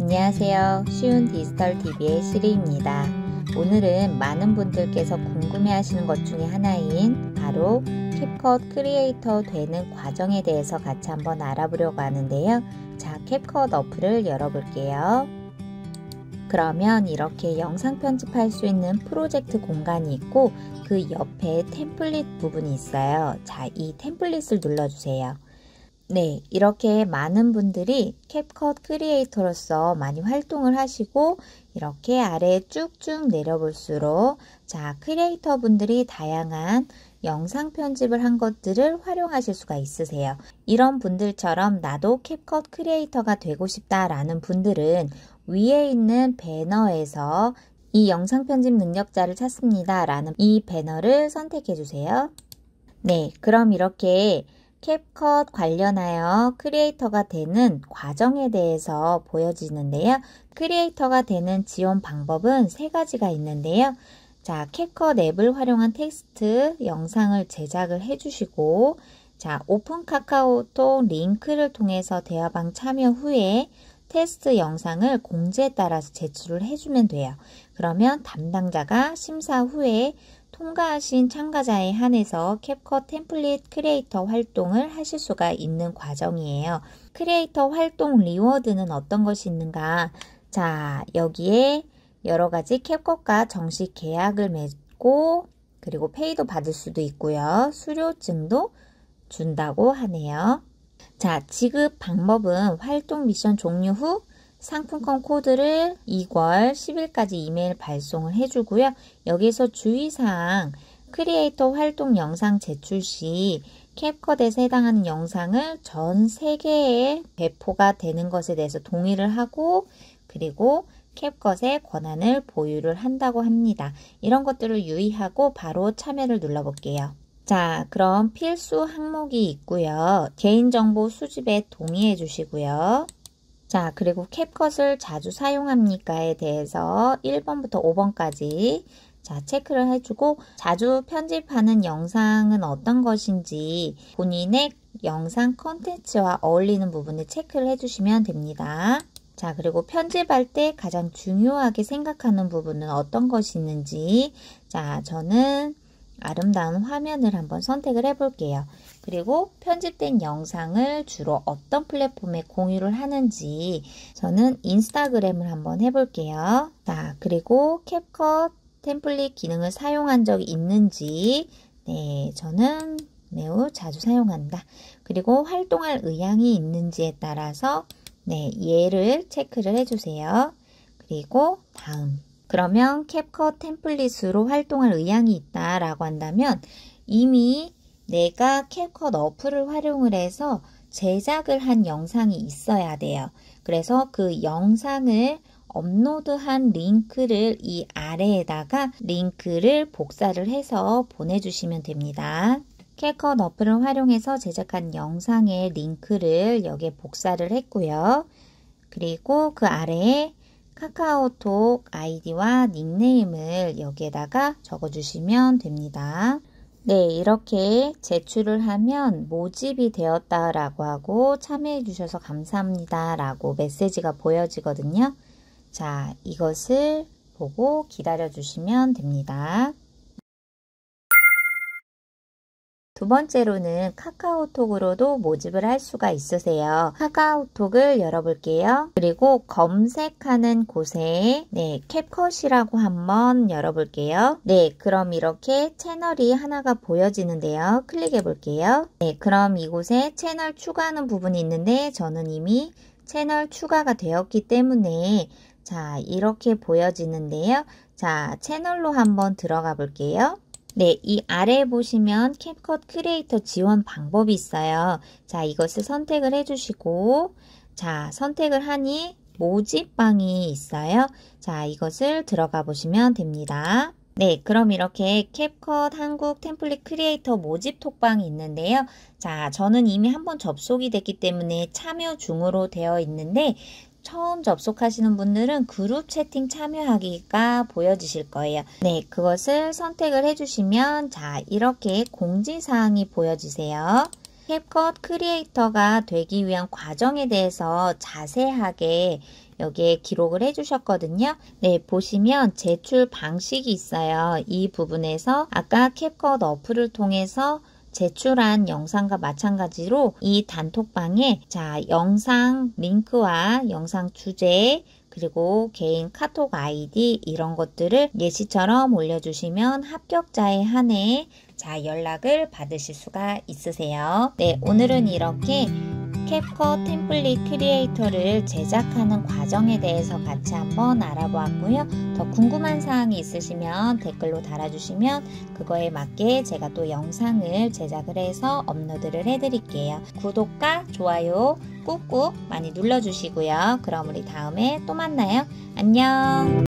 안녕하세요. 쉬운 디지털 TV의 시리입니다. 오늘은 많은 분들께서 궁금해 하시는 것 중에 하나인 바로 캡컷 크리에이터 되는 과정에 대해서 같이 한번 알아보려고 하는데요. 자, 캡컷 어플을 열어볼게요. 그러면 이렇게 영상 편집할 수 있는 프로젝트 공간이 있고 그 옆에 템플릿 부분이 있어요. 자, 이 템플릿을 눌러주세요. 네, 이렇게 많은 분들이 캡컷 크리에이터로서 많이 활동을 하시고 이렇게 아래 쭉쭉 내려볼수록 자, 크리에이터 분들이 다양한 영상 편집을 한 것들을 활용하실 수가 있으세요. 이런 분들처럼 나도 캡컷 크리에이터가 되고 싶다라는 분들은 위에 있는 배너에서 이 영상 편집 능력자를 찾습니다 라는 이 배너를 선택해 주세요. 네, 그럼 이렇게 캡컷 관련하여 크리에이터가 되는 과정에 대해서 보여지는데요. 크리에이터가 되는 지원 방법은 세 가지가 있는데요. 자, 캡컷 앱을 활용한 텍스트, 영상을 제작을 해주시고, 자, 오픈 카카오톡 링크를 통해서 대화방 참여 후에 테스트 영상을 공지에 따라서 제출을 해주면 돼요. 그러면 담당자가 심사 후에 통과하신 참가자에 한해서 캡컷 템플릿 크리에이터 활동을 하실 수가 있는 과정이에요. 크리에이터 활동 리워드는 어떤 것이 있는가? 자, 여기에 여러 가지 캡컷과 정식 계약을 맺고 그리고 페이도 받을 수도 있고요. 수료증도 준다고 하네요. 자, 지급 방법은 활동 미션 종료 후 상품권 코드를 2월 10일까지 이메일 발송을 해주고요. 여기서 주의사항 크리에이터 활동 영상 제출 시 캡컷에서 해당하는 영상을 전 세계에 배포가 되는 것에 대해서 동의를 하고 그리고 캡컷의 권한을 보유를 한다고 합니다. 이런 것들을 유의하고 바로 참여를 눌러볼게요. 자, 그럼 필수 항목이 있고요. 개인정보 수집에 동의해 주시고요. 자, 그리고 캡컷을 자주 사용합니까에 대해서 1번부터 5번까지 자, 체크를 해주고 자주 편집하는 영상은 어떤 것인지 본인의 영상 컨텐츠와 어울리는 부분을 체크를 해주시면 됩니다. 자, 그리고 편집할 때 가장 중요하게 생각하는 부분은 어떤 것이 있는지 자, 저는 아름다운 화면을 한번 선택을 해볼게요. 그리고 편집된 영상을 주로 어떤 플랫폼에 공유를 하는지 저는 인스타그램을 한번 해볼게요. 자, 그리고 캡컷 템플릿 기능을 사용한 적이 있는지 네, 저는 매우 자주 사용한다. 그리고 활동할 의향이 있는지에 따라서 네, 예를 체크를 해주세요. 그리고 다음 그러면 캡컷 템플릿으로 활동할 의향이 있다 라고 한다면 이미 내가 캡컷 어플을 활용을 해서 제작을 한 영상이 있어야 돼요. 그래서 그 영상을 업로드한 링크를 이 아래에다가 링크를 복사를 해서 보내주시면 됩니다. 캡컷 어플을 활용해서 제작한 영상의 링크를 여기에 복사를 했고요. 그리고 그 아래에 카카오톡 아이디와 닉네임을 여기에다가 적어주시면 됩니다. 네, 이렇게 제출을 하면 모집이 되었다라고 하고 참여해주셔서 감사합니다라고 메시지가 보여지거든요. 자, 이것을 보고 기다려주시면 됩니다. 두 번째로는 카카오톡으로도 모집을 할 수가 있으세요. 카카오톡을 열어볼게요. 그리고 검색하는 곳에 네, 캡컷이라고 한번 열어볼게요. 네, 그럼 이렇게 채널이 하나가 보여지는데요. 클릭해볼게요. 네, 그럼 이곳에 채널 추가하는 부분이 있는데 저는 이미 채널 추가가 되었기 때문에 자 이렇게 보여지는데요. 자 채널로 한번 들어가 볼게요. 네, 이 아래에 보시면 캡컷 크리에이터 지원 방법이 있어요. 자, 이것을 선택을 해주시고 자, 선택을 하니 모집방이 있어요. 자, 이것을 들어가 보시면 됩니다. 네, 그럼 이렇게 캡컷 한국 템플릿 크리에이터 모집 톡방이 있는데요. 자, 저는 이미 한번 접속이 됐기 때문에 참여 중으로 되어 있는데 처음 접속하시는 분들은 그룹 채팅 참여하기가 보여지실 거예요. 네, 그것을 선택을 해주시면 자 이렇게 공지사항이 보여지세요. 캡컷 크리에이터가 되기 위한 과정에 대해서 자세하게 여기에 기록을 해주셨거든요. 네, 보시면 제출 방식이 있어요. 이 부분에서 아까 캡컷 어플을 통해서 제출한 영상과 마찬가지로 이 단톡방에 자 영상 링크와 영상 주제 그리고 개인 카톡 아이디 이런 것들을 예시처럼 올려주시면 합격자에 한해 자 연락을 받으실 수가 있으세요. 네 오늘은 이렇게 캡컷 템플릿 크리에이터를 제작하는 과정에 대해서 같이 한번 알아보았고요. 더 궁금한 사항이 있으시면 댓글로 달아주시면 그거에 맞게 제가 또 영상을 제작을 해서 업로드를 해드릴게요. 구독과 좋아요 꾹꾹 많이 눌러주시고요. 그럼 우리 다음에 또 만나요. 안녕!